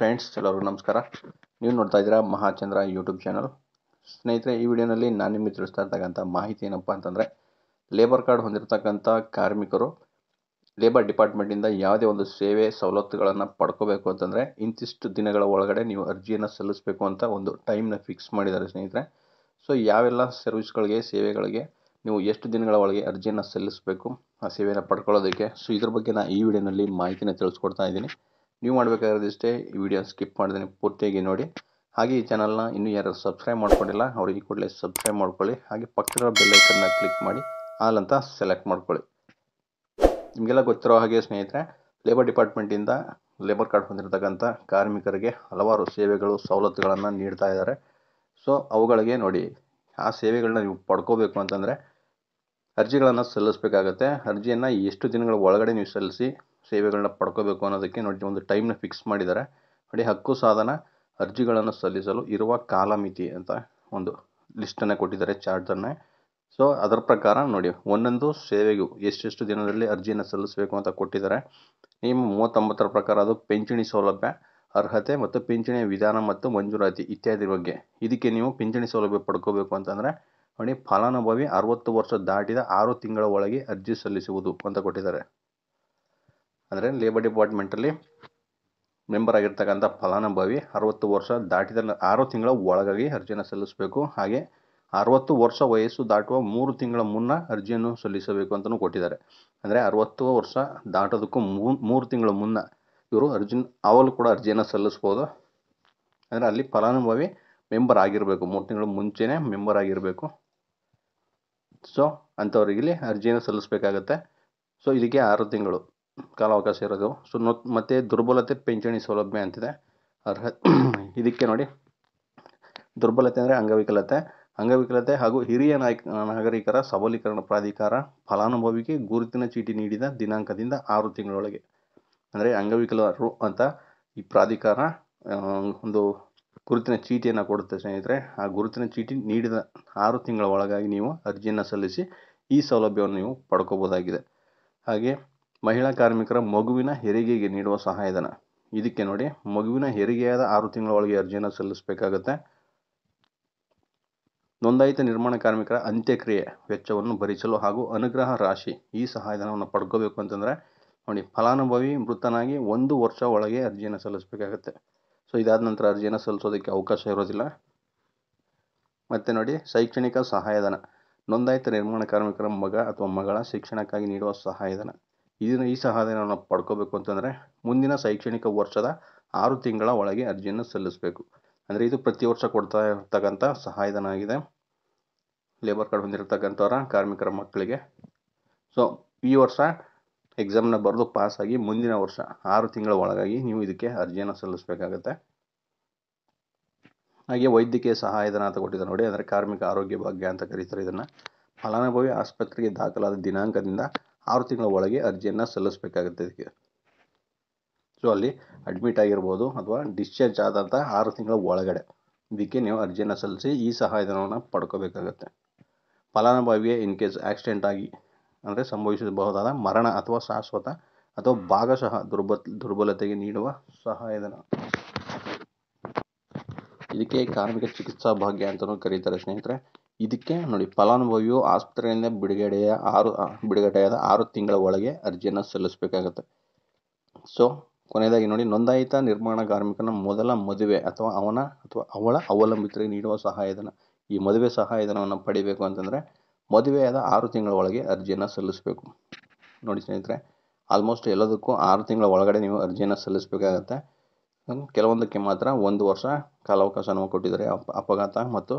friends ಎಲ್ಲರೂ ನಮಸ್ಕಾರ ನೀವು ನೋಡ್ತಾ ಇದ್ದೀರಾ ಮಹಾಚಂದ್ರ ಯೂಟ್ಯೂಬ್ ಚಾನಲ್ ಸ್ನೇಹಿತರೆ ಈ ವಿಡಿಯೋನಲ್ಲಿ ನಾನು ನಿಮಗೆ ತಿಳಿಸ್ತಾ ಇರ್ತಕ್ಕಂಥ ಮಾಹಿತಿ ಏನಪ್ಪ ಅಂತಂದರೆ ಲೇಬರ್ ಕಾರ್ಡ್ ಹೊಂದಿರತಕ್ಕಂಥ ಕಾರ್ಮಿಕರು ಲೇಬರ್ ಡಿಪಾರ್ಟ್ಮೆಂಟಿಂದ ಯಾವುದೇ ಒಂದು ಸೇವೆ ಸವಲತ್ತುಗಳನ್ನು ಪಡ್ಕೋಬೇಕು ಅಂತಂದರೆ ಇಂತಿಷ್ಟು ದಿನಗಳ ಒಳಗಡೆ ನೀವು ಅರ್ಜಿಯನ್ನು ಸಲ್ಲಿಸಬೇಕು ಅಂತ ಒಂದು ಟೈಮ್ನ ಫಿಕ್ಸ್ ಮಾಡಿದ್ದಾರೆ ಸ್ನೇಹಿತರೆ ಸೊ ಯಾವೆಲ್ಲ ಸರ್ವಿಸ್ಗಳಿಗೆ ಸೇವೆಗಳಿಗೆ ನೀವು ಎಷ್ಟು ದಿನಗಳ ಒಳಗೆ ಅರ್ಜಿಯನ್ನು ಸಲ್ಲಿಸಬೇಕು ಆ ಸೇವೆಯನ್ನು ಪಡ್ಕೊಳ್ಳೋದಕ್ಕೆ ಸೊ ಇದ್ರ ಬಗ್ಗೆ ನಾನು ಈ ವಿಡಿಯೋನಲ್ಲಿ ಮಾಹಿತಿನ ತಿಳಿಸ್ಕೊಡ್ತಾ ಇದ್ದೀನಿ ನೀವು ಮಾಡಬೇಕಾಗಿರೋದಿಷ್ಟೇ ಇಷ್ಟೇ ಈ ವಿಡಿಯೋ ಸ್ಕಿಪ್ ಮಾಡ್ದೇನೆ ಪೂರ್ತಿಯಾಗಿ ನೋಡಿ ಹಾಗೆ ಈ ಚಾನಲ್ನ ಇನ್ನೂ ಯಾರು ಸಬ್ಸ್ಕ್ರೈಬ್ ಮಾಡ್ಕೊಂಡಿಲ್ಲ ಅವರು ಕೂಡಲೇ ಸಬ್ಸ್ಕ್ರೈಬ್ ಮಾಡ್ಕೊಳ್ಳಿ ಹಾಗೆ ಪಕ್ಕದ ಬೆಲ್ಲೈಕನ್ನ ಕ್ಲಿಕ್ ಮಾಡಿ ಆಲ್ ಅಂತ ಸೆಲೆಕ್ಟ್ ಮಾಡ್ಕೊಳ್ಳಿ ನಿಮಗೆಲ್ಲ ಗೊತ್ತಿರೋ ಹಾಗೆ ಸ್ನೇಹಿತರೆ ಲೇಬರ್ ಡಿಪಾರ್ಟ್ಮೆಂಟಿಂದ ಲೇಬರ್ ಕಾರ್ಡ್ ಹೊಂದಿರತಕ್ಕಂಥ ಕಾರ್ಮಿಕರಿಗೆ ಹಲವಾರು ಸೇವೆಗಳು ಸವಲತ್ತುಗಳನ್ನು ನೀಡ್ತಾ ಇದ್ದಾರೆ ಸೊ ಅವುಗಳಿಗೆ ನೋಡಿ ಆ ಸೇವೆಗಳನ್ನ ನೀವು ಪಡ್ಕೋಬೇಕು ಅಂತಂದರೆ ಅರ್ಜಿಗಳನ್ನು ಸಲ್ಲಿಸಬೇಕಾಗತ್ತೆ ಅರ್ಜಿಯನ್ನು ಎಷ್ಟು ದಿನಗಳ ಒಳಗಡೆ ನೀವು ಸಲ್ಲಿಸಿ ಸೇವೆಗಳನ್ನ ಪಡ್ಕೋಬೇಕು ಅನ್ನೋದಕ್ಕೆ ನೋಡಿ ಒಂದು ಟೈಮ್ನ ಫಿಕ್ಸ್ ಮಾಡಿದ್ದಾರೆ ನೋಡಿ ಹಕ್ಕು ಸಾಧನ ಅರ್ಜಿಗಳನ್ನು ಸಲ್ಲಿಸಲು ಇರುವ ಕಾಲಮಿತಿ ಅಂತ ಒಂದು ಲಿಸ್ಟನ್ನು ಕೊಟ್ಟಿದ್ದಾರೆ ಚಾರ್ಟನ್ನೇ ಸೊ ಅದರ ಪ್ರಕಾರ ನೋಡಿ ಒಂದೊಂದು ಸೇವೆಗೂ ಎಷ್ಟೆಷ್ಟು ದಿನದಲ್ಲಿ ಅರ್ಜಿಯನ್ನು ಸಲ್ಲಿಸಬೇಕು ಅಂತ ಕೊಟ್ಟಿದ್ದಾರೆ ನಿಯಮ ಮೂವತ್ತೊಂಬತ್ತರ ಪ್ರಕಾರ ಅದು ಪಿಂಚಣಿ ಸೌಲಭ್ಯ ಅರ್ಹತೆ ಮತ್ತು ಪಿಂಚಣಿಯ ವಿಧಾನ ಮತ್ತು ಮಂಜೂರಾತಿ ಇತ್ಯಾದಿ ಬಗ್ಗೆ ಇದಕ್ಕೆ ನೀವು ಪಿಂಚಣಿ ಸೌಲಭ್ಯ ಪಡ್ಕೋಬೇಕು ಅಂತಂದರೆ ನೋಡಿ ಫಲಾನುಭವಿ ಅರವತ್ತು ವರ್ಷ ದಾಟಿದ ಆರು ತಿಂಗಳ ಒಳಗೆ ಅರ್ಜಿ ಸಲ್ಲಿಸುವುದು ಅಂತ ಕೊಟ್ಟಿದ್ದಾರೆ ಅಂದರೆ ಲೇಬರ್ ಡಿಪಾರ್ಟ್ಮೆಂಟಲ್ಲಿ ಮೆಂಬರ್ ಆಗಿರ್ತಕ್ಕಂಥ ಫಲಾನುಭವಿ ಅರವತ್ತು ವರ್ಷ ದಾಟಿದ ಆರು ತಿಂಗಳ ಒಳಗಾಗಿ ಅರ್ಜಿಯನ್ನು ಸಲ್ಲಿಸಬೇಕು ಹಾಗೆ ಅರವತ್ತು ವರ್ಷ ವಯಸ್ಸು ದಾಟುವ ಮೂರು ತಿಂಗಳ ಮುನ್ನ ಅರ್ಜಿಯನ್ನು ಸಲ್ಲಿಸಬೇಕು ಅಂತಲೂ ಕೊಟ್ಟಿದ್ದಾರೆ ಅಂದರೆ ಅರವತ್ತು ವರ್ಷ ದಾಟೋದಕ್ಕೂ ಮೂರು ತಿಂಗಳ ಮುನ್ನ ಇವರು ಅರ್ಜಿ ಅವಲು ಕೂಡ ಅರ್ಜಿಯನ್ನು ಸಲ್ಲಿಸ್ಬೋದು ಅಂದರೆ ಅಲ್ಲಿ ಫಲಾನುಭವಿ ಮೆಂಬರ್ ಆಗಿರಬೇಕು ಮೂರು ತಿಂಗಳ ಮುಂಚೆನೆ ಮೆಂಬರ್ ಆಗಿರಬೇಕು ಸೊ ಅಂಥವ್ರಿಗೆ ಇಲ್ಲಿ ಅರ್ಜಿಯನ್ನು ಸಲ್ಲಿಸಬೇಕಾಗತ್ತೆ ಸೊ ಇದಕ್ಕೆ ಆರು ತಿಂಗಳು ಕಾಲಾವಕಾಶ ಇರೋದು ಸೊ ಮತ್ತು ದುರ್ಬಲತೆ ಪಿಂಚಣಿ ಸೌಲಭ್ಯ ಅಂತಿದೆ ಅರ್ಹ ಇದಕ್ಕೆ ನೋಡಿ ದುರ್ಬಲತೆ ಅಂದರೆ ಅಂಗವಿಕಲತೆ ಅಂಗವಿಕಲತೆ ಹಾಗೂ ಹಿರಿಯ ನಾಯಕ ನಾಗರಿಕರ ಸಬಲೀಕರಣ ಪ್ರಾಧಿಕಾರ ಫಲಾನುಭವಿಗೆ ಗುರುತಿನ ಚೀಟಿ ನೀಡಿದ ದಿನಾಂಕದಿಂದ ಆರು ತಿಂಗಳೊಳಗೆ ಅಂದರೆ ಅಂಗವಿಕಲರು ಅಂತ ಈ ಪ್ರಾಧಿಕಾರ ಒಂದು ಗುರುತಿನ ಚೀಟಿಯನ್ನು ಕೊಡುತ್ತೆ ಸ್ನೇಹಿತರೆ ಆ ಗುರುತಿನ ಚೀಟಿ ನೀಡಿದ ಆರು ತಿಂಗಳ ಒಳಗಾಗಿ ನೀವು ಅರ್ಜಿಯನ್ನು ಸಲ್ಲಿಸಿ ಈ ಸೌಲಭ್ಯವನ್ನು ನೀವು ಪಡ್ಕೋಬೋದಾಗಿದೆ ಹಾಗೆ ಮಹಿಳಾ ಕಾರ್ಮಿಕರ ಮಗುವಿನ ಹೆರಿಗೆಗೆ ನೀಡುವ ಸಹಾಯಧನ ಇದಕ್ಕೆ ನೋಡಿ ಮಗುವಿನ ಹೆರಿಗೆಯಾದ ಆರು ತಿಂಗಳ ಒಳಗೆ ಅರ್ಜಿಯನ್ನು ಸಲ್ಲಿಸಬೇಕಾಗತ್ತೆ ನೋಂದಾಯಿತ ನಿರ್ಮಾಣ ಕಾರ್ಮಿಕರ ಅಂತ್ಯಕ್ರಿಯೆ ವೆಚ್ಚವನ್ನು ಭರಿಸಲು ಹಾಗೂ ಅನುಗ್ರಹ ರಾಶಿ ಈ ಸಹಾಯಧನವನ್ನು ಪಡ್ಕೋಬೇಕು ಅಂತಂದರೆ ನೋಡಿ ಫಲಾನುಭವಿ ಮೃತನಾಗಿ ಒಂದು ವರ್ಷ ಒಳಗೆ ಅರ್ಜಿಯನ್ನು ಸಲ್ಲಿಸಬೇಕಾಗತ್ತೆ ಸೊ ಇದಾದ ನಂತರ ಅರ್ಜಿಯನ್ನು ಸಲ್ಲಿಸೋದಕ್ಕೆ ಅವಕಾಶ ಇರೋದಿಲ್ಲ ಮತ್ತು ನೋಡಿ ಶೈಕ್ಷಣಿಕ ಸಹಾಯಧನ ನೋಂದಾಯಿತ ನಿರ್ಮಾಣ ಕಾರ್ಮಿಕರ ಮಗ ಅಥವಾ ಮಗಳ ಶಿಕ್ಷಣಕ್ಕಾಗಿ ನೀಡುವ ಸಹಾಯಧನ ಇದನ್ನು ಈ ಸಹಾಯಧನವನ್ನು ಪಡ್ಕೋಬೇಕು ಅಂತಂದರೆ ಮುಂದಿನ ಶೈಕ್ಷಣಿಕ ವರ್ಷದ ಆರು ತಿಂಗಳ ಒಳಗೆ ಅರ್ಜಿಯನ್ನು ಸಲ್ಲಿಸಬೇಕು ಅಂದರೆ ಇದು ಪ್ರತಿ ವರ್ಷ ಕೊಡ್ತಾ ಇರ್ತಕ್ಕಂಥ ಸಹಾಯಧನ ಆಗಿದೆ ಲೇಬರ್ ಕಾರ್ಡ್ ಹೊಂದಿರತಕ್ಕಂಥವರ ಕಾರ್ಮಿಕರ ಮಕ್ಕಳಿಗೆ ಸೊ ಈ ವರ್ಷ ಎಕ್ಸಾಮ್ನ ಬರೆದು ಪಾಸಾಗಿ ಮುಂದಿನ ವರ್ಷ ಆರು ತಿಂಗಳ ಒಳಗಾಗಿ ನೀವು ಇದಕ್ಕೆ ಅರ್ಜಿಯನ್ನು ಸಲ್ಲಿಸಬೇಕಾಗತ್ತೆ ಹಾಗೆ ವೈದ್ಯಕೀಯ ಸಹಾಯಧನ ಅಂತ ಕೊಟ್ಟಿದೆ ನೋಡಿ ಅಂದರೆ ಕಾರ್ಮಿಕ ಆರೋಗ್ಯ ಭಾಗ್ಯ ಅಂತ ಕರೀತಾರೆ ಇದನ್ನು ಫಲಾನುಭವಿ ಆಸ್ಪತ್ರೆಗೆ ದಾಖಲಾದ ದಿನಾಂಕದಿಂದ ಆರು ತಿಂಗಳ ಒಳಗೆ ಅರ್ಜಿಯನ್ನು ಸಲ್ಲಿಸಬೇಕಾಗುತ್ತೆ ಇದಕ್ಕೆ ಸೊ ಅಲ್ಲಿ ಅಡ್ಮಿಟ್ ಆಗಿರ್ಬೋದು ಅಥವಾ ಡಿಸ್ಚಾರ್ಜ್ ಆದಂಥ ಆರು ತಿಂಗಳ ಒಳಗಡೆ ಇದಕ್ಕೆ ನೀವು ಅರ್ಜಿಯನ್ನು ಸಲ್ಲಿಸಿ ಈ ಸಹಾಯಧನವನ್ನು ಪಡ್ಕೋಬೇಕಾಗತ್ತೆ ಫಲಾನುಭವಿಗೆ ಇನ್ ಕೇಸ್ ಆಕ್ಸಿಡೆಂಟ್ ಆಗಿ ಅಂದರೆ ಸಂಭವಿಸಬಹುದಾದ ಮರಣ ಅಥವಾ ಶಾಶ್ವತ ಅಥವಾ ಭಾಗಶಃ ದುರ್ಬ ದುರ್ಬಲತೆಗೆ ನೀಡುವ ಸಹಾಯಧನ ಇದಕ್ಕೆ ಕಾರ್ಮಿಕ ಚಿಕಿತ್ಸಾ ಭಾಗ್ಯ ಅಂತಲೂ ಕರೀತಾರೆ ಸ್ನೇಹಿತರೆ ಇದಕ್ಕೆ ನೋಡಿ ಫಲಾನುಭವಿಯು ಆಸ್ಪತ್ರೆಯಿಂದ ಬಿಡುಗಡೆಯ ಆರು ಬಿಡುಗಡೆಯಾದ ಆರು ತಿಂಗಳ ಒಳಗೆ ಅರ್ಜಿಯನ್ನು ಸಲ್ಲಿಸಬೇಕಾಗತ್ತೆ ಸೊ ಕೊನೆಯದಾಗಿ ನೋಡಿ ನೋಂದಾಯಿತ ನಿರ್ಮಾಣ ಕಾರ್ಮಿಕನ ಮೊದಲ ಮದುವೆ ಅಥವಾ ಅವನ ಅಥವಾ ಅವಳ ಅವಲಂಬಿತರಿಗೆ ನೀಡುವ ಸಹಾಯಧನ ಈ ಮದುವೆ ಸಹಾಯಧನವನ್ನು ಪಡಿಬೇಕು ಅಂತಂದರೆ ಮದುವೆಯಾದ ಆರು ತಿಂಗಳ ಒಳಗೆ ಅರ್ಜಿಯನ್ನು ಸಲ್ಲಿಸಬೇಕು ನೋಡಿ ಸ್ನೇಹಿತರೆ ಆಲ್ಮೋಸ್ಟ್ ಎಲ್ಲದಕ್ಕೂ ಆರು ತಿಂಗಳ ಒಳಗಡೆ ನೀವು ಅರ್ಜಿಯನ್ನು ಸಲ್ಲಿಸಬೇಕಾಗತ್ತೆ ಕೆಲವೊಂದಕ್ಕೆ ಮಾತ್ರ ಒಂದು ವರ್ಷ ಕಾಲಾವಕಾಶವನ್ನು ಕೊಟ್ಟಿದ್ದಾರೆ ಅಪಘಾತ ಮತ್ತು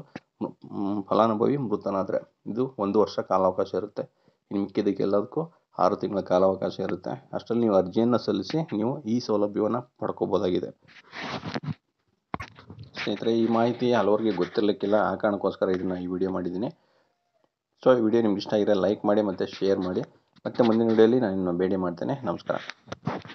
ಫಲಾನುಭವಿ ಮೃತನಾದರೆ ಇದು ಒಂದು ವರ್ಷ ಕಾಲಾವಕಾಶ ಇರುತ್ತೆ ಇನ್ನು ಮಿಕ್ಕಿದ್ದಕ್ಕೆಲ್ಲದಕ್ಕೂ ಆರು ತಿಂಗಳ ಕಾಲಾವಕಾಶ ಇರುತ್ತೆ ಅಷ್ಟರಲ್ಲಿ ನೀವು ಅರ್ಜಿಯನ್ನು ಸಲ್ಲಿಸಿ ನೀವು ಈ ಸೌಲಭ್ಯವನ್ನು ಪಡ್ಕೋಬೋದಾಗಿದೆ ಸ್ನೇಹಿತರೆ ಈ ಮಾಹಿತಿ ಹಲವರಿಗೆ ಗೊತ್ತಿರಲಿಕ್ಕಿಲ್ಲ ಆ ಕಾರಣಕ್ಕೋಸ್ಕರ ಇದನ್ನು ಈ ವಿಡಿಯೋ ಮಾಡಿದ್ದೀನಿ ಸೊ ಈ ವಿಡಿಯೋ ನಿಮ್ಗೆ ಇಷ್ಟ ಆಗಿದೆ ಲೈಕ್ ಮಾಡಿ ಮತ್ತು ಶೇರ್ ಮಾಡಿ ಮತ್ತೆ ಮುಂದಿನ ವಿಡಿಯೋಲಿ ನಾನು ಭೇಟಿ ಮಾಡ್ತೇನೆ ನಮಸ್ಕಾರ